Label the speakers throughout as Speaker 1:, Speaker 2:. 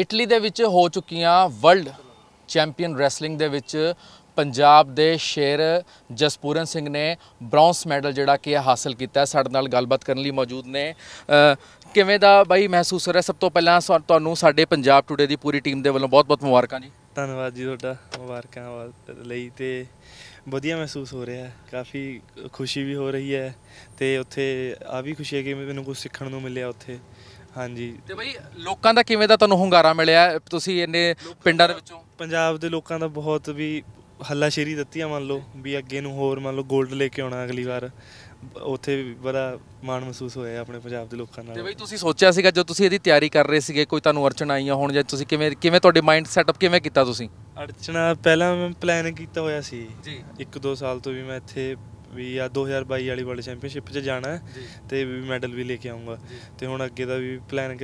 Speaker 1: Italy ਦੇ ਵਿੱਚ ਹੋ ਚੁੱਕੀਆਂ ਵਰਲਡ ਚੈਂਪੀਅਨ ਰੈਸਲਿੰਗ ਦੇ ਵਿੱਚ ਪੰਜਾਬ ਦੇ ਸ਼ੇਰ ਜਸਪੂਰਨ ਸਿੰਘ ਨੇ ਬ੍ਰੌਂਜ਼ ਮੈਡਲ ਜਿਹੜਾ ਕਿ ਹਾਸਲ ਕੀਤਾ ਸਾਡੇ ਨਾਲ ਗੱਲਬਾਤ ਕਰਨ ਲਈ ਮੌਜੂਦ ਨੇ ਕਿਵੇਂ ਦਾ ਬਾਈ ਮਹਿਸੂਸ ਹੋ ਰਿਹਾ ਸਭ ਤੋਂ ਪਹਿਲਾਂ ਤੁਹਾਨੂੰ ਸਾਡੇ ਪੰਜਾਬ ਟੂਡੇ ਦੀ ਪੂਰੀ ਟੀਮ ਦੇ ਵੱਲੋਂ ਬਹੁਤ-ਬਹੁਤ ਮੁਬਾਰਕਾਂ
Speaker 2: ਜੀ ਧੰਨਵਾਦ ਜੀ ਤੁਹਾਡਾ ਮੁਬਾਰਕਾਂ ਲਈ ਤੇ ਵਧੀਆ ਮਹਿਸੂਸ ਹੋ ਰਿਹਾ ਕਾਫੀ ਖੁਸ਼ੀ ਵੀ ਹੋ ਰਹੀ ਹੈ ਤੇ ਉੱਥੇ ਆ ਵੀ ਖੁਸ਼ੀ ਹੈ ਕਿ ਮੈਨੂੰ ਕੁਝ ਸਿੱਖਣ ਨੂੰ ਮਿਲਿਆ ਉੱਥੇ ਹਾਂਜੀ ਤੇ ਬਈ ਲੋਕਾਂ ਦਾ ਕਿਵੇਂ ਦਾ ਤੁਹਾਨੂੰ ਹੁੰਗਾਰਾ ਮਿਲਿਆ ਤੁਸੀਂ ਇੰਨੇ ਪਿੰਡਾਂ ਦੇ ਵਿੱਚੋਂ ਪੰਜਾਬ ਦੇ ਲੋਕਾਂ ਦਾ ਬਹੁਤ ਵੀ ਹੱਲਾਸ਼ੇਰੀ ਦਿੱਤੀ ਆ ਮੰਨ ਲਓ ਵੀ ਅੱਗੇ ਨੂੰ ਹੋਰ ਮੰਨ ਲਓ 골ਡ ਲੈ ਕੇ ਆਉਣਾ ਅਗਲੀ ਵਾਰ ਉੱਥੇ ਵੀ ਬੜਾ ਮਾਣ ਮਹਿਸੂਸ ਹੋਇਆ ਆਪਣੇ ਪੰਜਾਬ ਦੇ ਲੋਕਾਂ ਨਾਲ ਤੇ ਬਈ ਤੁਸੀਂ ਸੋਚਿਆ
Speaker 1: ਸੀਗਾ ਜਦੋਂ ਤੁਸੀਂ ਇਹਦੀ ਤਿਆਰੀ ਕਰ ਰਹੇ ਸੀਗੇ ਕੋਈ ਤੁਹਾਨੂੰ ਅੜਚਣ ਆਈਆਂ ਹੋਣ ਜਾਂ ਤੁਸੀਂ ਕਿਵੇਂ ਕਿਵੇਂ ਤੁਹਾਡੇ ਮਾਈਂਡ ਸੈਟਅਪ ਕਿਵੇਂ ਕੀਤਾ ਤੁਸੀਂ
Speaker 2: ਅੜਚਣਾ ਪਹਿਲਾਂ ਮੈਂ ਪਲਾਨ ਕੀਤਾ ਹੋਇਆ ਸੀ ਜੀ ਇੱਕ ਦੋ ਸਾਲ ਤੋਂ ਵੀ ਮੈਂ ਇੱਥੇ ਵੀ ਆ 2022 ਵਾਲੀ ਵਰਲਡ ਚੈਂਪੀਅਨਸ਼ਿਪ 'ਚ ਜਾਣਾ ਤੇ ਵੀ ਮੈਡਲ ਵੀ ਲੈ ਕੇ ਆਉਂਗਾ ਤੇ ਹੁਣ ਅੱਗੇ ਦਾ ਵੀ ਪਲਾਨ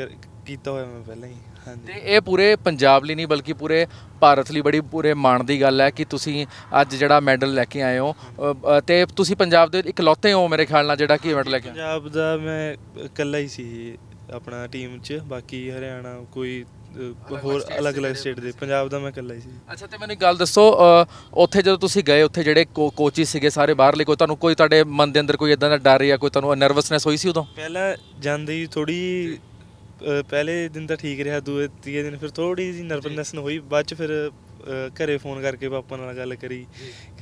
Speaker 2: ਕੀਤਾ ਹੋਇਆ ਮੈਂ ਪਹਿਲਾਂ ਹੀ ਹਾਂਜੀ
Speaker 1: ਤੇ ਇਹ ਪੂਰੇ ਪੰਜਾਬ ਲਈ ਨਹੀਂ ਬਲਕਿ ਪੂਰੇ ਭਾਰਤ ਲਈ ਬੜੀ ਪੂਰੇ ਮਾਣ ਦੀ ਗੱਲ ਹੈ ਕਿ ਤੁਸੀਂ ਅੱਜ ਜਿਹੜਾ ਮੈਡਲ ਲੈ ਕੇ ਆਏ ਹੋ ਤੇ ਤੁਸੀਂ ਪੰਜਾਬ ਦੇ ਇਕਲੌਤੇ ਹੋ ਮੇਰੇ ਖਿਆਲ ਨਾਲ ਜਿਹੜਾ ਕਿ
Speaker 2: ਮੈਡਲ ਲੈ ਕੇ ਪੰਜਾਬ ਦਾ ਮੈਂ ਇਕੱਲਾ ਹੀ ਸੀ ਆਪਣਾ ਟੀਮ 'ਚ ਬਾਕੀ ਹਰਿਆਣਾ ਕੋਈ ਹੋਰ ਅਲੱਗ-ਅਲੱਗ ਸਟੇਟ ਦੇ ਪੰਜਾਬ ਦਾ ਮੈਂ ਇਕੱਲਾ ਹੀ ਸੀ
Speaker 1: ਅੱਛਾ ਤੇ ਮੈਨੂੰ ਇੱਕ ਗੱਲ ਦੱਸੋ ਉੱਥੇ ਜਦੋਂ ਤੁਸੀਂ ਗਏ ਉੱਥੇ ਜਿਹੜੇ ਕੋਚੀ ਸੀਗੇ ਸਾਰੇ ਬਾਹਰਲੇ ਕੋਈ ਤੁਹਾਨੂੰ ਕੋਈ ਤੁਹਾਡੇ ਮਨ ਦੇ ਅੰਦਰ ਕੋਈ ਇਦਾਂ ਦਾ ਡਰ ਜਾਂ ਕੋਈ ਤੁਹਾਨੂੰ ਨਰਵਸਨੈਸ ਹੋਈ ਸੀ ਉਦੋਂ
Speaker 2: ਪਹਿਲਾਂ ਜਾਂਦੇ ਹੀ ਥੋੜੀ ਪਹਿਲੇ ਦਿਨ ਤਾਂ ਠੀਕ ਰਿਹਾ ਦੂਏ ਤੀਏ ਦਿਨ ਫਿਰ ਥੋੜੀ ਜੀ ਨਰਵਸਨੈਸ ਹੋਈ ਬਾਅਦ ਚ ਫਿਰ ਘਰੇ ਫੋਨ ਕਰਕੇ ਪਾਪਾ ਨਾਲ ਗੱਲ ਕਰੀ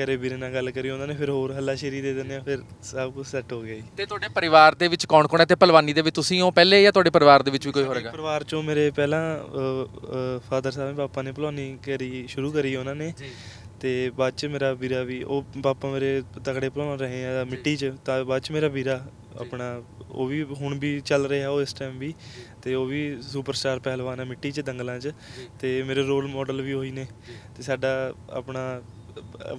Speaker 2: ਘਰੇ ਵੀਰੇ ਨਾਲ ਗੱਲ ਕਰੀ ਉਹਨਾਂ ਨੇ ਫਿਰ ਹੋਰ ਹੱਲਾਸ਼ੇਰੀ ਦੇ ਦਿੰਦੇ ਆ ਫਿਰ ਸਭ ਕੁਝ ਸੈੱਟ ਹੋ ਗਿਆ ਜੀ ਤੇ ਤੁਹਾਡੇ
Speaker 1: ਪਰਿਵਾਰ ਦੇ ਵਿੱਚ ਕੌਣ ਕੌਣ ਹੈ ਤੇ ਭਲਵਾਨੀ ਦੇ ਵਿੱਚ ਤੁਸੀਂ ਹੋ ਪਹਿਲੇ ਜਾਂ ਤੁਹਾਡੇ ਪਰਿਵਾਰ ਦੇ ਵਿੱਚ ਵੀ ਕੋਈ ਹੋਰ ਹੈਗਾ
Speaker 2: ਪਰਿਵਾਰ ਚੋਂ ਮੇਰੇ ਪਹਿਲਾਂ ਫਾਦਰ ਸਾਹਿਬ ਪਾਪਾ ਨੇ ਭਲਵਾਨੀ ਕਰੀ ਸ਼ੁਰੂ ਕਰੀ ਉਹਨਾਂ ਨੇ ਜੀ ਤੇ ਬਾਅਦ ਚ ਮੇਰਾ ਵੀਰਾ ਵੀ ਉਹ ਪਾਪਾ ਮੇਰੇ ਤਗੜੇ ਭਰਾ ਰਹੇ ਆ ਮਿੱਟੀ ਚ ਤਾਂ ਬਾਅਦ ਚ ਮੇਰਾ ਵੀਰਾ ਆਪਣਾ ਉਹ ਵੀ ਹੁਣ ਵੀ ਚੱਲ ਰਿਹਾ ਉਹ ਇਸ ਟਾਈਮ ਵੀ ਤੇ ਉਹ ਵੀ ਸੁਪਰਸਟਾਰ ਪਹਿਲਵਾਨ ਹੈ ਮਿੱਟੀ 'ਚ ਦੰਗਲਾਂ 'ਚ ਤੇ ਮੇਰੇ ਰੋਲ ਮਾਡਲ ਵੀ ਉਹੀ ਨੇ ਤੇ ਸਾਡਾ ਆਪਣਾ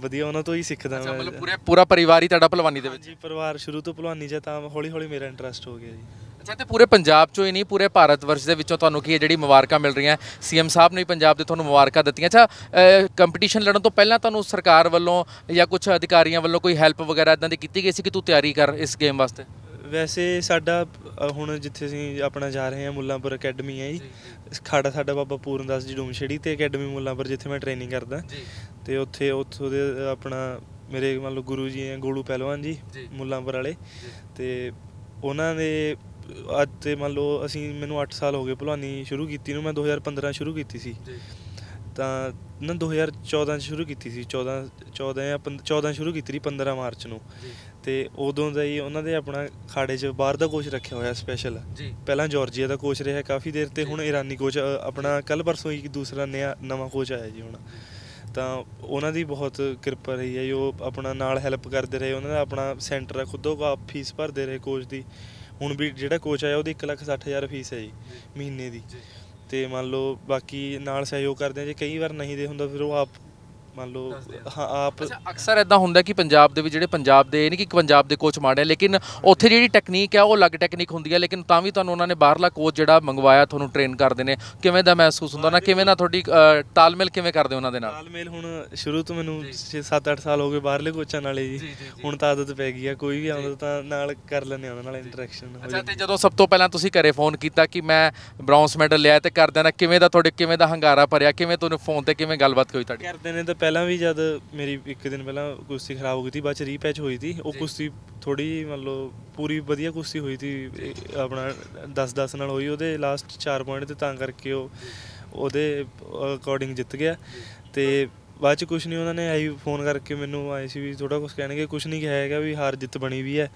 Speaker 2: ਵਧੀਆ ਉਹਨਾਂ ਤੋਂ ਹੀ ਸਿੱਖਦਾ ਮੈਂ ਮਤਲਬ ਪੂਰਾ ਪੂਰਾ ਪਰਿਵਾਰ ਹੀ ਤੁਹਾਡਾ ਭਲਵਾਨੀ ਦੇ ਵਿੱਚ ਜੀ ਪਰਿਵਾਰ ਸ਼ੁਰੂ ਤੋਂ ਭਲਵਾਨੀ 'ਚ ਤਾਂ ਹੌਲੀ ਹੌਲੀ ਮੇਰਾ ਇੰਟਰਸਟ ਹੋ ਗਿਆ ਜੀ ਅੱਛਾ ਤੇ ਪੂਰੇ ਪੰਜਾਬ ਚੋਂ ਹੀ
Speaker 1: ਨਹੀਂ ਪੂਰੇ ਭਾਰਤ ਵਰਸ਼ ਦੇ ਵਿੱਚੋਂ ਤੁਹਾਨੂੰ ਕੀ ਹੈ ਜਿਹੜੀ ਮੁਬਾਰਕਾਂ ਮਿਲ ਰਹੀਆਂ ਸੀਐਮ ਸਾਹਿਬ ਨੇ ਪੰਜਾਬ ਦੇ ਤੁਹਾਨੂੰ ਮੁਬਾਰਕਾਂ ਦਿੱਤੀਆਂ ਅੱਛਾ ਕੰਪੀਟੀਸ਼ਨ ਲੜਨ ਤੋਂ ਪਹਿਲਾਂ ਤੁਹਾਨੂੰ ਸਰਕਾਰ ਵੱਲੋਂ ਜਾਂ ਕੁਝ ਅਧਿਕਾਰੀਆਂ ਵੱਲੋਂ ਕੋਈ ਹੈਲਪ ਵਗੈਰਾ ਇਦਾਂ ਦੀ
Speaker 2: ਕੀਤੀ ਗਈ ਸੀ ਕਿ ਤੂੰ ਤਿਆਰੀ ਕਰ ਇਸ ਗੇਮ ਵਾਸਤੇ ਵੈਸੇ ਸਾਡਾ ਹੁਣ ਜਿੱਥੇ ਅਸੀਂ ਆਪਣਾ ਜਾ ਰਹੇ ਹਾਂ ਮੁੱਲਾਂਪੁਰ ਅਕੈਡਮੀ ਹੈ ਜੀ ਖਾੜਾ ਸਾਡਾ ਬਾਬਾ ਪੂਰਨਦਾਸ ਜੀ ਡੂਮਸ਼ੇੜੀ ਤੇ ਅਕੈਡਮੀ ਮੁੱਲਾਂਪੁਰ ਜਿੱਥੇ ਮੈਂ ਟ੍ਰੇਨਿੰਗ ਕਰਦਾ ਤੇ ਉੱਥੇ ਉੱਥੋਂ ਦੇ ਆਪਣਾ ਮੇਰੇ ਮੰਨ ਲਓ ਗੁਰੂ ਜੀ ਹੈ ਗੋਲੂ ਪਹਿਲਵਾਨ ਜੀ ਮੁੱਲਾਂਪੁਰ ਵਾਲੇ ਤੇ ਉਹਨਾਂ ਦੇ ਅੱਜ ਤੇ ਮੰਨ ਲਓ ਅਸੀਂ ਮੈਨੂੰ 8 ਸਾਲ ਹੋ ਗਏ ਭਲਵਾਨੀ ਸ਼ੁਰੂ ਕੀਤੀ ਨੂੰ ਮੈਂ 2015 ਸ਼ੁਰੂ ਕੀਤੀ ਸੀ ਤਾਂ ਨਾ 2014 ਚ ਸ਼ੁਰੂ ਕੀਤੀ ਸੀ 14 14 ਜਾਂ 14 ਸ਼ੁਰੂ ਕੀਤੀ ਸੀ 15 ਮਾਰਚ ਨੂੰ ਤੇ ਉਦੋਂ ਦਾ ਹੀ ਉਹਨਾਂ ਦੇ ਆਪਣਾ ਖਾੜੇ 'ਚ ਬਾਹਰ ਦਾ ਕੋਚ ਰੱਖਿਆ ਹੋਇਆ ਸਪੈਸ਼ਲ ਪਹਿਲਾਂ ਜਾਰਜੀਆ ਦਾ ਕੋਚ ਰਿਹਾ ਕਾਫੀ ਦੇਰ ਤੇ ਹੁਣ ਇਰਾਨੀ ਕੋਚ ਆਪਣਾ ਕੱਲ ਪਰਸੋਂ ਹੀ ਦੂਸਰਾ ਨਿਆ ਨਵਾਂ ਕੋਚ ਆਇਆ ਜੀ ਹੁਣ ਤਾਂ ਉਹਨਾਂ ਦੀ ਬਹੁਤ ਕਿਰਪਾ ਰਹੀ ਹੈ ਜੋ ਆਪਣਾ ਨਾਲ ਹੈਲਪ ਕਰਦੇ ਰਹੇ ਉਹਨਾਂ ਦਾ ਆਪਣਾ ਸੈਂਟਰ ਹੈ ਖੁਦੋਂ ਕਾ ਫੀਸ ਭਰਦੇ ਰਹੇ ਕੋਚ ਦੀ ਹੁਣ ਵੀ ਜਿਹੜਾ ਕੋਚ ਆਇਆ ਉਹਦੀ 1 ਲੱਖ 60000 ਫੀਸ ਹੈ ਜੀ ਮਹੀਨੇ ਦੀ ਤੇ ਮੰਨ ਲਓ ਬਾਕੀ ਨਾਲ ਸਹਿਯੋਗ ਕਰਦੇ ਆ ਜੇ ਕਈ ਵਾਰ ਨਹੀਂ ਦੇ ਹੁੰਦਾ ਫਿਰ ਉਹ ਆਪ ਮੰਨ ਲਓ ਹਾਂ ਆਪ ਅੱਛਾ
Speaker 1: ਅਕਸਰ ਇਦਾਂ ਹੁੰਦਾ ਕਿ ਪੰਜਾਬ ਦੇ ਵੀ ਜਿਹੜੇ ਪੰਜਾਬ ਦੇ ਨਹੀਂ ਕਿ ਪੰਜਾਬ ਦੇ ਕੋਚ ਮਾੜੇ ਲੇਕਿਨ ਉੱਥੇ ਜਿਹੜੀ ਟੈਕਨੀਕ ਆ ਉਹ ਅਲੱਗ ਟੈਕਨੀਕ ਹੁੰਦੀ ਹੈ ਲੇਕਿਨ ਤਾਂ ਵੀ ਤੁਹਾਨੂੰ ਉਹਨਾਂ ਨੇ ਬਾਹਰਲਾ ਕੋਚ ਜਿਹੜਾ ਮੰਗਵਾਇਆ ਤੁਹਾਨੂੰ ਟ੍ਰੇਨ ਕਰਦੇ ਨੇ ਕਿਵੇਂ ਦਾ ਮਹਿਸੂਸ ਹੁੰਦਾ ਨਾ ਕਿਵੇਂ ਨਾਲ ਤੁਹਾਡੀ ਤਾਲਮੇਲ ਕਿਵੇਂ ਕਰਦੇ
Speaker 2: ਉਹਨਾਂ ਦੇ ਨਾਲ ਤਾਲਮੇਲ ਹੁਣ ਸ਼ੁਰੂ ਤੋਂ ਮੈਨੂੰ 6-7-8 ਸਾਲ ਹੋ ਗਏ ਬਾਹਰਲੇ ਕੋਚਾਂ ਨਾਲ ਜੀ ਹੁਣ ਤਾਂ ਆਦਤ ਪੈ ਗਈ ਆ ਕੋਈ ਵੀ ਆਉਂਦਾ ਤਾਂ ਨਾਲ ਕਰ ਲੈਂਦੇ ਉਹਨਾਂ ਨਾਲ ਇੰਟਰੈਕਸ਼ਨ ਅੱਛਾ
Speaker 1: ਤੇ ਜਦੋਂ ਸਭ ਤੋਂ ਪਹਿਲਾਂ ਤੁਸੀਂ ਘਰੇ ਫੋਨ ਕੀਤਾ ਕਿ ਮੈਂ ਬ੍ਰੌਂਜ਼ ਮੈਡਲ ਲਿਆ ਤੇ ਕਰਦਿਆਂ ਨਾਲ ਕਿਵੇਂ ਦਾ ਤੁਹਾਡੇ ਕਿਵੇਂ ਦਾ ਹੰਗਾਰਾ ਭਰਿਆ ਕਿਵੇਂ ਤੁਹਾਨੂੰ ਫੋਨ ਤੇ ਕਿਵੇਂ ਗੱਲਬਾਤ ਹੋਈ ਤੁਹਾਡੀ
Speaker 2: ਕਰਦੇ ਨੇ ਤਾਂ ਪਹਿਲਾਂ ਵੀ ਜਦ ਮੇਰੀ ਇੱਕ ਦਿਨ ਪਹਿਲਾਂ ਕੁਸ਼ਤੀ ਖਰਾਬ ਹੋ ਗਈ ਸੀ ਬਾਅਦ ਚ ਰੀਪੈਚ ਹੋਈ ਸੀ ਉਹ ਕੁਸ਼ਤੀ ਥੋੜੀ ਮਤਲਬ ਪੂਰੀ ਵਧੀਆ ਕੁਸ਼ਤੀ ਹੋਈ ਸੀ ਆਪਣਾ 10 10 ਨਾਲ ਹੋਈ ਉਹਦੇ ਲਾਸਟ 4 ਪੁਆਇੰਟ ਤੇ ਤਾਂ ਕਰਕੇ ਉਹ ਉਹਦੇ ਅਕੋਰਡਿੰਗ ਜਿੱਤ ਗਿਆ ਤੇ ਬਾਅਦ ਚ ਕੁਝ ਨਹੀਂ ਉਹਨਾਂ ਨੇ ਆਈ ਫੋਨ ਕਰਕੇ ਮੈਨੂੰ ਆਏ ਸੀ ਵੀ ਥੋੜਾ ਕੁਝ ਕਹਿਣਗੇ ਕੁਝ ਨਹੀਂ ਕਹੇਗਾ ਹੈਗਾ ਵੀ ਹਾਰ ਜਿੱਤ ਬਣੀ ਵੀ ਹੈ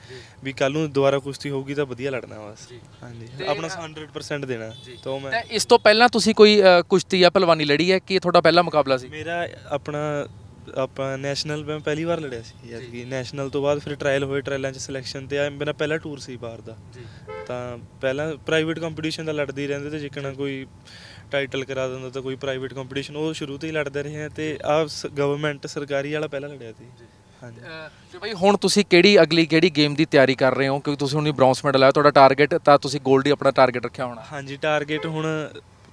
Speaker 2: ਵੀ ਕੱਲ ਨੂੰ ਦੁਬਾਰਾ ਕੁਸ਼ਤੀ ਹੋਊਗੀ ਤਾਂ ਵਧੀਆ ਲੜਨਾ ਬਸ ਹਾਂਜੀ ਆਪਣਾ 100% ਦੇਣਾ ਤਾਂ ਮੈਂ
Speaker 1: ਇਸ ਤੋਂ ਪਹਿਲਾਂ ਤੁਸੀਂ ਕੋਈ ਕੁਸ਼ਤੀ ਜਾਂ ਪਹਿਲਵਾਨੀ ਲੜੀ ਹੈ ਕਿ ਇਹ ਤੁਹਾਡਾ ਪਹਿਲਾ ਮੁਕਾਬਲਾ
Speaker 2: ਸੀ ਮੇਰਾ ਆਪਣਾ ਆਪਾਂ ਨੈਸ਼ਨਲ ਮੈਂ ਪਹਿਲੀ ਵਾਰ ਲੜਿਆ ਸੀ ਯਾਰ ਕਿ ਨੈਸ਼ਨਲ ਤੋਂ ਬਾਅਦ ਫਿਰ ਟ੍ਰਾਇਲ ਹੋਏ ਟ੍ਰਾਇਲਾਂ 'ਚ ਸਿਲੈਕਸ਼ਨ ਤੇ ਆ ਮੇਰਾ ਪਹਿਲਾ ਟੂਰ ਸੀ ਬਾਹਰ ਦਾ ਤਾਂ ਪਹਿਲਾਂ ਪ੍ਰਾਈਵੇਟ ਕੰਪੀਟੀਸ਼ਨ ਦਾ ਲੜਦੇ ਰਹਿੰਦੇ ਤੇ ਜਿੱਕਣਾ ਕੋਈ ਟਾਈਟਲ ਕਰਾ ਦਿੰਦਾ ਤਾਂ ਕੋਈ ਪ੍ਰਾਈਵੇਟ ਕੰਪੀਟੀਸ਼ਨ ਉਹ ਸ਼ੁਰੂ ਤੋਂ ਹੀ ਲੜਦੇ ਰਹੇ ਆ ਤੇ ਆ ਗਵਰਨਮੈਂਟ ਸਰਕਾਰੀ ਵਾਲਾ ਪਹਿਲਾਂ ਲੜਿਆ ਸੀ ਹਾਂਜੀ ਤੇ ਭਾਈ
Speaker 1: ਹੁਣ ਤੁਸੀਂ ਕਿਹੜੀ ਅਗਲੀ ਕਿਹੜੀ ਗੇਮ ਦੀ ਤਿਆਰੀ ਕਰ ਰਹੇ ਹੋ ਕਿਉਂਕਿ ਤੁਸੀਂ ਹੁਣ ਬ੍ਰੌਂਜ਼ ਮੈਡਲ ਆਇਆ ਤੁਹਾਡਾ ਟਾਰਗੇਟ ਤਾਂ ਤੁਸੀਂ 골ਡ ਹੀ ਆਪਣਾ ਟਾਰਗੇਟ ਰੱਖਿਆ
Speaker 2: ਹੋਣਾ ਹਾਂਜੀ ਟਾਰਗੇਟ ਹੁਣ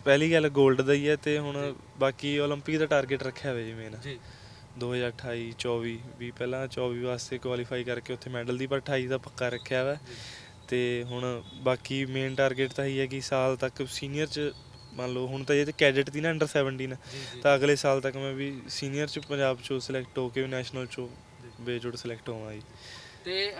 Speaker 2: ਪਹਿਲੀ ਗੱਲ 골ਡ ਦਾ ਹੀ ਹੈ ਤੇ ਹੁਣ ਬਾਕੀ 올림픽 ਦਾ ਟਾਰਗੇਟ ਰੱਖਿਆ ਹੋਇਆ ਜੀ ਮੇਨ ਜੀ 2028 24 ਵੀ ਪਹਿਲਾਂ 24 ਵਾਸਤੇ ਕੁਆਲੀਫਾਈ ਕਰਕੇ ਉੱਥੇ ਮੈਡਲ ਦੀ ਪਰ 28 ਦਾ ਪੱਕਾ ਰੱਖਿਆ ਹੋਇਆ ਤੇ ਹੁਣ ਬਾਕੀ ਮੇਨ ਟਾਰਗੇਟ ਤਾਂ ਹੀ ਹੈ ਕਿ ਸਾਲ ਤੱਕ ਸੀਨੀਅਰ ਚ ਮੰਨ ਲਓ ਹੁਣ ਤਾਂ ਇਹ ਤੇ ਕੈਡਟ ਦੀ ਨਾ ਅੰਡਰ 17 ਤਾਂ ਅਗਲੇ ਸਾਲ ਤੱਕ ਮੈਂ ਵੀ ਸੀਨੀਅਰ ਚ ਪੰਜਾਬ ਚੋਂ ਸਿਲੈਕਟ ਹੋ ਕੇ ਨੈਸ਼ਨਲ ਚੋਂ ਬੇਜੁੜ ਸਿਲੈਕਟ ਹੋਵਾਂ ਜੀ ਤੇ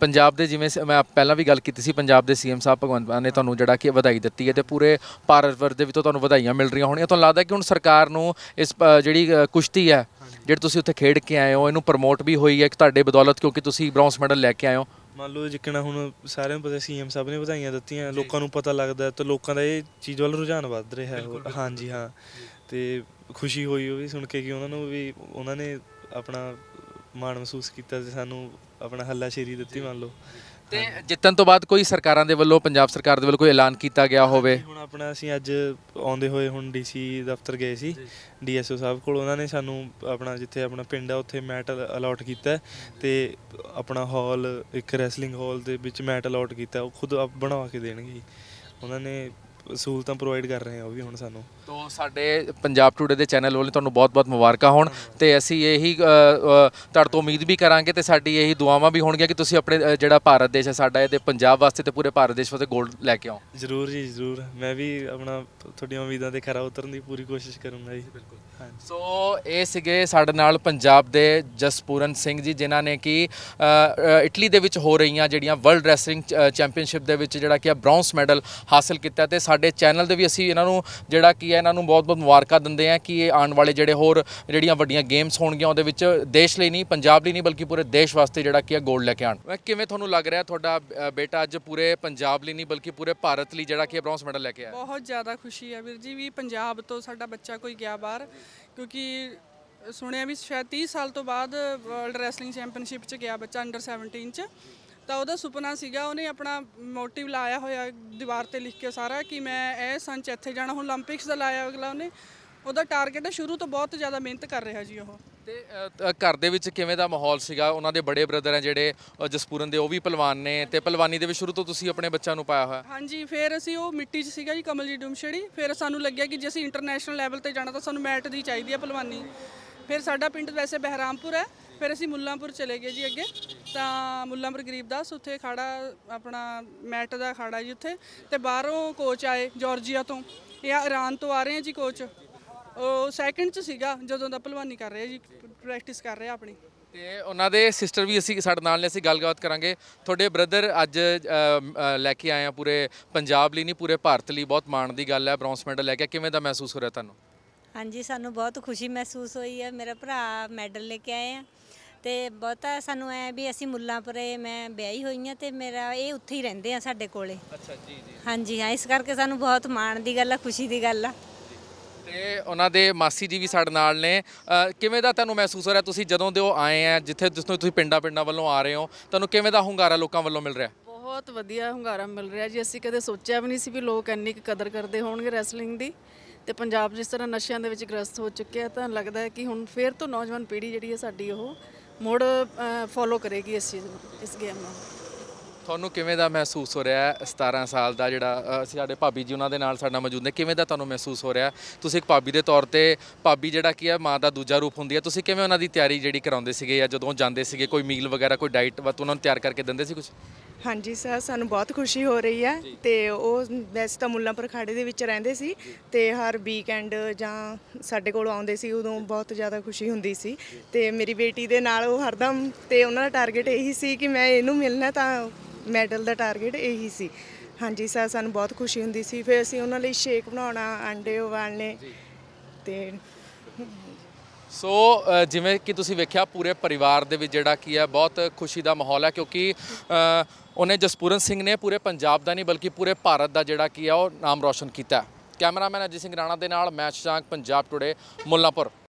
Speaker 1: ਪੰਜਾਬ ਦੇ ਜਿਵੇਂ ਮੈਂ ਪਹਿਲਾਂ ਵੀ ਗੱਲ ਕੀਤੀ ਸੀ ਪੰਜਾਬ ਦੇ ਸੀਐਮ ਸਾਹਿਬ ਭਗਵੰਤ ਮਾਨ ਨੇ ਤੁਹਾਨੂੰ ਜਿਹੜਾ ਕਿ ਵਧਾਈ ਦਿੱਤੀ ਹੈ ਤੇ ਪੂਰੇ ਭਾਰਤ ਵਰ ਦੇ ਵਿੱਚੋਂ ਤੁਹਾਨੂੰ ਵਧਾਈਆਂ ਮਿਲ ਰਹੀਆਂ ਹੋਣੀਆਂ ਤੁਹਾਨੂੰ ਲੱਗਦਾ ਕਿ ਹੁਣ ਸਰਕਾਰ ਨੂੰ ਇਸ ਜਿਹੜੀ ਕੁਸ਼ਤੀ ਹੈ ਜਿਹੜੀ ਤੁਸੀਂ ਉੱਥੇ ਖੇਡ ਕੇ ਆਏ ਹੋ ਇਹਨੂੰ ਪ੍ਰਮੋਟ ਵੀ ਹੋਈ ਹੈ ਕਿ ਤੁਹਾਡੇ ਬਦੌਲਤ ਕਿਉਂਕਿ ਤੁਸੀਂ ਬ੍ਰੌਂਜ਼ ਮੈਡਲ ਲੈ ਕੇ ਆਏ ਹੋ
Speaker 2: ਮੰਨ ਲਓ ਜਿੱਕਣਾ ਹੁਣ ਸਾਰਿਆਂ ਨੂੰ ਪਤਾ ਸੀਐਮ ਸਾਹਿਬ ਨੇ ਵਧਾਈਆਂ ਦਿੱਤੀਆਂ ਲੋਕਾਂ ਨੂੰ ਪਤਾ ਲੱਗਦਾ ਤਾਂ ਲੋਕਾਂ ਦਾ ਇਹ ਚੀਜ਼ ਵੱਲ ਰੁਝਾਨ ਵੱਧ ਰਿਹਾ ਹੈ ਹਾਂਜੀ ਹਾਂ ਤੇ ਖੁਸ਼ੀ ਹੋਈ ਉਹ ਵੀ ਸੁਣ ਕੇ ਕਿ ਉਹਨਾਂ ਨੂੰ ਵੀ ਉਹਨਾਂ ਨੇ ਆਪਣਾ ਮਾਣ ਮਹਿਸੂਸ ਕੀਤਾ ਤੇ ਸਾਨੂੰ ਆਪਣਾ ਹੱਲਾ ਸ਼ੇਰੀ ਦਿੱਤੀ ਮੰਨ ਲਓ
Speaker 1: ਤੇ ਜਿੱਤਣ ਤੋਂ ਬਾਅਦ ਕੋਈ ਸਰਕਾਰਾਂ ਦੇ ਵੱਲੋਂ ਪੰਜਾਬ ਸਰਕਾਰ ਦੇ ਵੱਲੋਂ ਕੋਈ ਐਲਾਨ ਕੀਤਾ ਗਿਆ ਹੋਵੇ
Speaker 2: ਹੁਣ ਆਪਣਾ ਅਸੀਂ ਅੱਜ ਆਉਂਦੇ ਹੋਏ ਹੁਣ ਡੀਸੀ ਦਫ਼ਤਰ ਗਏ ਸੀ ਡੀਐਸਓ ਸਾਹਿਬ ਕੋਲ ਉਹਨਾਂ ਨੇ ਸਾਨੂੰ ਆਪਣਾ ਜਿੱਥੇ ਆਪਣਾ ਪਿੰਡ ਆ ਉੱਥੇ ਮੈਟ ਅਲਾਟ ਕੀਤਾ ਤੇ ਆਪਣਾ ਹਾਲ ਇੱਕ ਰੈਸਲਿੰਗ ਹਾਲ ਦੇ ਵਿੱਚ ਮੈਟ ਅਲਾਟ ਕੀਤਾ ਉਹ ਖੁਦ ਬਣਾ ਕੇ ਦੇਣਗੇ ਉਹਨਾਂ ਨੇ ਸਹੂਲਤਾਂ ਪ੍ਰੋਵਾਈਡ ਕਰ ਰਹੇ ਆ ਉਹ ਵੀ ਹੁਣ ਸਾਨੂੰ ਤੋਂ ਸਾਡੇ ਪੰਜਾਬ ਟੂਡੇ ਦੇ ਚੈਨਲ ਵੱਲੋਂ ਤੁਹਾਨੂੰ
Speaker 1: ਬਹੁਤ-ਬਹੁਤ ਮੁਬਾਰਕਾਂ ਹੋਣ ਤੇ ਅਸੀਂ ਇਹੀ ਤੜ ਤੋਂ ਉਮੀਦ ਵੀ ਕਰਾਂਗੇ ਤੇ ਸਾਡੀ ਇਹੀ ਦੁਆਵਾਂ ਵੀ ਹੋਣਗੀਆਂ ਕਿ ਤੁਸੀਂ ਆਪਣੇ ਜਿਹੜਾ ਭਾਰਤ ਦੇਸ਼ ਹੈ ਸਾਡਾ ਇਹਦੇ ਪੰਜਾਬ ਵਾਸਤੇ ਤੇ ਪੂਰੇ ਭਾਰਤ ਦੇਸ਼ ਵਾਸਤੇ ਗੋਲਡ ਲੈ ਕੇ
Speaker 2: ਆਓ ਜ਼ਰੂਰ ਜੀ ਜ਼ਰੂਰ ਮੈਂ ਵੀ ਆਪਣਾ ਤੁਹਾਡੀਆਂ ਉਮੀਦਾਂ ਤੇ ਖਰਾ ਉਤਰਨ ਦੀ ਪੂਰੀ ਕੋਸ਼ਿਸ਼ ਕਰੂੰਗਾ ਜੀ ਬਿਲਕੁਲ
Speaker 1: ਸੋ ਇਹ ਸੀਗੇ ਸਾਡੇ ਨਾਲ ਪੰਜਾਬ ਦੇ ਜਸਪੂਰਨ ਸਿੰਘ ਜੀ ਜਿਨ੍ਹਾਂ ਨੇ ਕਿ ਇਟਲੀ ਦੇ ਵਿੱਚ ਹੋ ਰਹੀਆਂ ਜਿਹੜੀਆਂ ਵਰਲਡ ਰੈਸਲਿੰਗ ਚੈਂਪੀਅਨਸ਼ਿਪ ਦੇ ਵਿੱਚ ਜਿਹੜਾ ਕਿ ਬ੍ਰੌਂਜ਼ ਮੈਡਲ ਹਾਸਲ ਕੀਤਾ ਤੇ ਸਾਡੇ ਚੈਨਲ ਦੇ ਵੀ ਅਸੀਂ ਇਹਨਾਂ ਨੂੰ ਜਿਹੜਾ ਕੀ ਹੈ ਇਹਨਾਂ ਨੂੰ ਬਹੁਤ-ਬਹੁਤ ਮੁਬਾਰਕਾਂ ਦਿੰਦੇ ਆ ਕਿ ਇਹ ਆਉਣ ਵਾਲੇ ਜਿਹੜੇ ਹੋਰ ਜਿਹੜੀਆਂ ਵੱਡੀਆਂ ਗੇਮਸ ਹੋਣਗੀਆਂ ਉਹਦੇ ਵਿੱਚ ਦੇਸ਼ ਲਈ ਨਹੀਂ ਪੰਜਾਬ ਲਈ ਨਹੀਂ ਬਲਕਿ ਪੂਰੇ ਦੇਸ਼ ਵਾਸਤੇ ਜਿਹੜਾ ਕੀ ਹੈ ਗੋਲਡ ਲੈ ਕੇ ਆਣ ਕਿਵੇਂ ਤੁਹਾਨੂੰ ਲੱਗ ਰਿਹਾ ਤੁਹਾਡਾ ਬੇਟਾ ਅੱਜ ਪੂਰੇ ਪੰਜਾਬ ਲਈ ਨਹੀਂ ਬਲਕਿ ਪੂਰੇ ਭਾਰਤ ਲਈ ਜਿਹੜਾ ਕੀ ਬ੍ਰੌਂਜ਼ ਮੈਡਲ ਲੈ ਕੇ ਆਇਆ
Speaker 3: ਬਹੁਤ ਜ਼ਿਆਦਾ ਖੁਸ਼ੀ ਹੈ ਵੀਰ ਜੀ ਵੀ ਪੰਜਾਬ ਤੋਂ ਸਾਡਾ ਬੱਚਾ ਕੋਈ ਗਿਆ ਬਾਹਰ ਕਿਉਂਕਿ ਸੁਣਿਆ ਵੀ ਸ਼ਾਇਦ 30 ਸਾਲ ਤੋਂ ਬਾਅਦ ਵਰਲਡ ਰੈਸਲਿੰਗ ਚੈਂਪੀਅਨਸ਼ਿਪ 'ਚ ਗਿਆ ਬੱਚਾ ਅੰਡਰ 17 'ਚ ਤਾਂ ਉਹਦਾ ਸੁਪਨਾ ਸੀਗਾ ਉਹਨੇ ਆਪਣਾ ਮੋਟਿਵ ਲਾਇਆ ਹੋਇਆ ਦੀਵਾਰ ਤੇ ਲਿਖ ਕੇ ਸਾਰਾ ਕਿ ਮੈਂ ਇਹ ਸੰਚ ਇੱਥੇ ਜਾਣਾ ਹੁਣ 올림픽ਸ ਦਾ ਲਾਇਆ ਅਗਲਾ ਉਹਨੇ ਉਹਦਾ ਟਾਰਗੇਟ ਹੈ ਸ਼ੁਰੂ ਤੋਂ ਬਹੁਤ ਜ਼ਿਆਦਾ ਮਿਹਨਤ ਕਰ ਰਿਹਾ ਜੀ ਉਹ ਤੇ
Speaker 1: ਘਰ ਦੇ ਵਿੱਚ ਕਿਵੇਂ ਦਾ ਮਾਹੌਲ ਸੀਗਾ ਉਹਨਾਂ ਦੇ ਬੜੇ ਬ੍ਰਦਰ ਹੈ ਜਿਹੜੇ ਜਸਪੂਰਨ ਦੇ ਉਹ ਵੀ ਪਹਿਲਵਾਨ ਨੇ ਤੇ ਪਹਿਲਵਾਨੀ ਦੇ ਵਿੱਚ ਸ਼ੁਰੂ ਤੋਂ ਤੁਸੀਂ ਆਪਣੇ ਬੱਚਾ ਨੂੰ ਪਾਇਆ ਹੋਇਆ
Speaker 3: ਹਾਂਜੀ ਫਿਰ ਅਸੀਂ ਉਹ ਮਿੱਟੀ 'ਚ ਸੀਗਾ ਜੀ ਕਮਲਜੀ ਡੁਮਸ਼ੜੀ ਫਿਰ ਸਾਨੂੰ ਲੱਗਿਆ ਕਿ ਜੇ ਅਸੀਂ ਇੰਟਰਨੈਸ਼ਨਲ ਲੈਵਲ ਤੇ ਜਾਣਾ ਤਾਂ ਸਾਨੂੰ ਮੈਟ ਦੀ ਚਾਹੀਦੀ ਹੈ ਪਹਿਲਵਾਨੀ ਫਿਰ ਸਾਡਾ ਪਿੰਡ ਵੈਸੇ ਬਹਿਰਾਮਪੁਰ ਹੈ ਫਿਰ ਅਸੀਂ ਮੁੱਲਾਂਪੁਰ ਚਲੇ ਗਏ ਜੀ ਅੱਗੇ ਤਾਂ ਮੁੱਲਾਂਪੁਰ ਗਰੀਬਦਾਸ ਉੱਥੇ ਖਾੜਾ ਆਪਣਾ ਮੈਟ ਦਾ ਖਾੜਾ ਜੀ ਉੱਥੇ ਤੇ ਬਾਹਰੋਂ ਕੋਚ ਆਏ ਜਾਰਜੀਆ ਤੋਂ ਜਾਂ ਇਰਾਨ ਤੋਂ ਆ ਰਹੇ ਆ ਜੀ ਕੋਚ ਉਹ ਸੈਕਿੰਡ ਚ ਸੀਗਾ ਜਦੋਂ ਦਾ ਪਹਿਲਵਾਨੀ ਕਰ ਰਿਹਾ ਜੀ ਪ੍ਰੈਕਟਿਸ ਕਰ ਰਿਹਾ ਆਪਣੀ ਤੇ
Speaker 1: ਉਹਨਾਂ ਦੇ ਸਿਸਟਰ ਵੀ ਅਸੀਂ ਸਾਡੇ ਨਾਲ ਨੇ ਅਸੀਂ ਗੱਲਬਾਤ ਕਰਾਂਗੇ ਤੁਹਾਡੇ ਬ੍ਰਦਰ ਅੱਜ ਲੈ ਕੇ ਆਏ ਆ ਪੂਰੇ ਪੰਜਾਬ ਲਈ ਨਹੀਂ ਪੂਰੇ ਭਾਰਤ ਲਈ ਬਹੁਤ ਮਾਣ ਦੀ ਗੱਲ ਹੈ ਬ੍ਰੌਂਜ਼ ਮੈਡਲ ਲੈ ਕੇ ਕਿਵੇਂ ਦਾ ਮਹਿਸੂਸ ਹੋ ਰਿਹਾ ਤੁਹਾਨੂੰ
Speaker 3: ਹਾਂਜੀ ਸਾਨੂੰ ਬਹੁਤ ਖੁਸ਼ੀ ਮਹਿਸੂਸ ਹੋਈ ਹੈ ਮੇਰਾ ਭਰਾ ਮੈਡਲ ਲੈ ਕੇ ਆਏ ਆ ਤੇ ਬਹੁਤਾ ਸਾਨੂੰ ਐ ਵੀ ਅਸੀਂ
Speaker 2: ਮੁੱਲਾਂਪੁਰੇ ਮੈਂ ਵਿਆਹੀ ਹੋਈ ਆ ਤੇ ਮੇਰਾ ਇਹ ਉੱਥੇ ਹੀ ਰਹਿੰਦੇ ਆ ਸਾਡੇ ਕੋਲੇ ਅੱਛਾ ਜੀ ਜੀ ਹਾਂਜੀ ਹਾਂ ਇਸ
Speaker 3: ਕਰਕੇ ਸਾਨੂੰ ਬਹੁਤ ਮਾਣ ਦੀ ਗੱਲ ਆ ਖੁਸ਼ੀ ਦੀ ਗੱਲ ਆ
Speaker 1: ਤੇ ਉਹਨਾਂ ਦੇ ਮਾਸੀ ਜੀ ਵੀ ਸਾਡੇ ਨਾਲ ਨੇ ਕਿਵੇਂ ਦਾ ਤੁਹਾਨੂੰ ਮਹਿਸੂਸ ਹੋ ਰਿਹਾ ਤੁਸੀਂ ਜਦੋਂ ਦੇ ਉਹ ਆਏ ਆ ਜਿੱਥੇ ਜਿਸ ਤੁਸੀਂ ਪਿੰਡਾਂ ਪਿੰਡਾਂ ਵੱਲੋਂ ਆ ਰਹੇ ਹੋ ਤੁਹਾਨੂੰ ਕਿਵੇਂ ਦਾ ਹੁੰਗਾਰਾ ਲੋਕਾਂ ਵੱਲੋਂ ਮਿਲ ਰਿਹਾ
Speaker 3: ਬਹੁਤ ਵਧੀਆ ਹੁੰਗਾਰਾ ਮਿਲ ਰਿਹਾ ਜੀ ਅਸੀਂ ਕਦੇ ਸੋਚਿਆ ਵੀ ਨਹੀਂ ਸੀ ਵੀ ਲੋਕ ਇੰਨੀ ਕੁ ਕਦਰ ਕਰਦੇ ਹੋਣਗੇ ਰੈਸਲਿੰਗ ਦੀ ਤੇ ਪੰਜਾਬ ਜਿਸ ਤਰ੍ਹਾਂ ਨਸ਼ਿਆਂ ਦੇ ਵਿੱਚ ਗ੍ਰਸਤ ਹੋ ਚੁੱਕਿਆ ਤਾਂ ਲੱਗਦਾ ਹੈ ਕਿ ਹੁਣ ਫੇਰ ਤੋਂ ਨੌਜਵਾਨ ਪੀੜ੍ਹੀ ਜਿਹੜੀ ਹੈ ਸਾਡੀ ਉਹ ਮੋੜ ਫੋਲੋ ਕਰੇਗੀ ਇਸ ਚੀਜ਼ ਨੂੰ ਇਸ ਗੇਮ ਨੂੰ
Speaker 1: ਤੁਹਾਨੂੰ ਕਿਵੇਂ ਦਾ ਮਹਿਸੂਸ ਹੋ ਰਿਹਾ ਹੈ 17 ਸਾਲ ਦਾ ਜਿਹੜਾ ਸਾਡੇ ਭਾਬੀ ਜੀ ਉਹਨਾਂ ਦੇ ਨਾਲ ਸਾਡਾ ਮੌਜੂਦ ਨੇ ਕਿਵੇਂ ਦਾ ਤੁਹਾਨੂੰ ਮਹਿਸੂਸ ਹੋ ਰਿਹਾ ਤੁਸੀਂ ਇੱਕ ਭਾਬੀ ਦੇ ਤੌਰ ਤੇ ਭਾਬੀ ਜਿਹੜਾ ਕੀ ਹੈ ਮਾਂ ਦਾ ਦੂਜਾ ਰੂਪ ਹੁੰਦੀ ਹੈ ਤੁਸੀਂ ਕਿਵੇਂ ਉਹਨਾਂ ਦੀ ਤਿਆਰੀ ਜਿਹੜੀ ਕਰਾਉਂਦੇ ਸੀਗੇ ਜਾਂ ਜਦੋਂ ਜਾਂਦੇ ਸੀਗੇ ਕੋਈ ਮੀਲ ਵਗੈਰਾ ਕੋਈ ਡਾਈਟ ਵਤ ਉਹਨਾਂ ਨੂੰ ਤਿਆਰ ਕਰਕੇ ਦਿੰਦੇ ਸੀ ਕੁਝ
Speaker 3: ਹਾਂਜੀ ਸਰ ਸਾਨੂੰ ਬਹੁਤ ਖੁਸ਼ੀ ਹੋ ਰਹੀ ਹੈ ਤੇ ਉਹ ਵੈਸੇ ਤਾਂ ਮੁੱਲਾਂਪੁਰ ਖਾੜੇ ਦੇ ਵਿੱਚ ਰਹਿੰਦੇ ਸੀ ਤੇ ਹਰ ਵੀਕਐਂਡ ਜਾਂ ਸਾਡੇ ਕੋਲ ਆਉਂਦੇ ਸੀ ਉਦੋਂ ਬਹੁਤ ਜ਼ਿਆਦਾ ਖੁਸ਼ੀ ਹੁੰਦੀ ਸੀ ਤੇ ਮੇਰੀ ਬੇਟੀ ਦੇ ਨਾਲ ਉਹ ਹਰਦਮ ਤੇ ਉਹਨਾਂ ਦਾ ਟਾਰਗੇਟ ਇਹੀ ਸੀ ਕਿ ਮੈਂ ਇਹਨੂੰ ਮਿਲਣਾ ਤਾਂ ਮੈਡਲ ਦਾ ਟਾਰਗੇਟ ਇਹੀ ਸੀ ਹਾਂਜੀ ਸਰ ਸਾਨੂੰ ਬਹੁਤ ਖੁਸ਼ੀ ਹੁੰਦੀ ਸੀ ਫਿਰ ਅਸੀਂ ਉਹਨਾਂ ਲਈ ਸ਼ੇਕ ਬਣਾਉਣਾ ਆਂਡੇ ਉਬਾਲਨੇ ਤੇ
Speaker 1: ਸੋ ਜਿਵੇਂ ਕਿ ਤੁਸੀਂ ਵੇਖਿਆ ਪੂਰੇ ਪਰਿਵਾਰ ਦੇ ਵਿੱਚ ਜਿਹੜਾ ਕੀ ਹੈ ਬਹੁਤ ਖੁਸ਼ੀ ਦਾ ਮਾਹੌਲ ਹੈ ਕਿਉਂਕਿ ਉਹਨੇ ਜਸਪੂਰਨ ਸਿੰਘ ਨੇ ਪੂਰੇ ਪੰਜਾਬ ਦਾ ਨਹੀਂ ਬਲਕਿ ਪੂਰੇ ਭਾਰਤ ਦਾ ਜਿਹੜਾ ਕੀ ਹੈ ਉਹ ਨਾਮ ਰੌਸ਼ਨ ਕੀਤਾ ਕੈਮਰਾਮੈਨ ਅਜੀਤ ਸਿੰਘ ਰਾਣਾ ਦੇ ਨਾਲ ਮੈਚ ਜਾਂਗ ਪੰਜਾਬ ਟੁਡੇ ਮੁੱਲਾਪੁਰ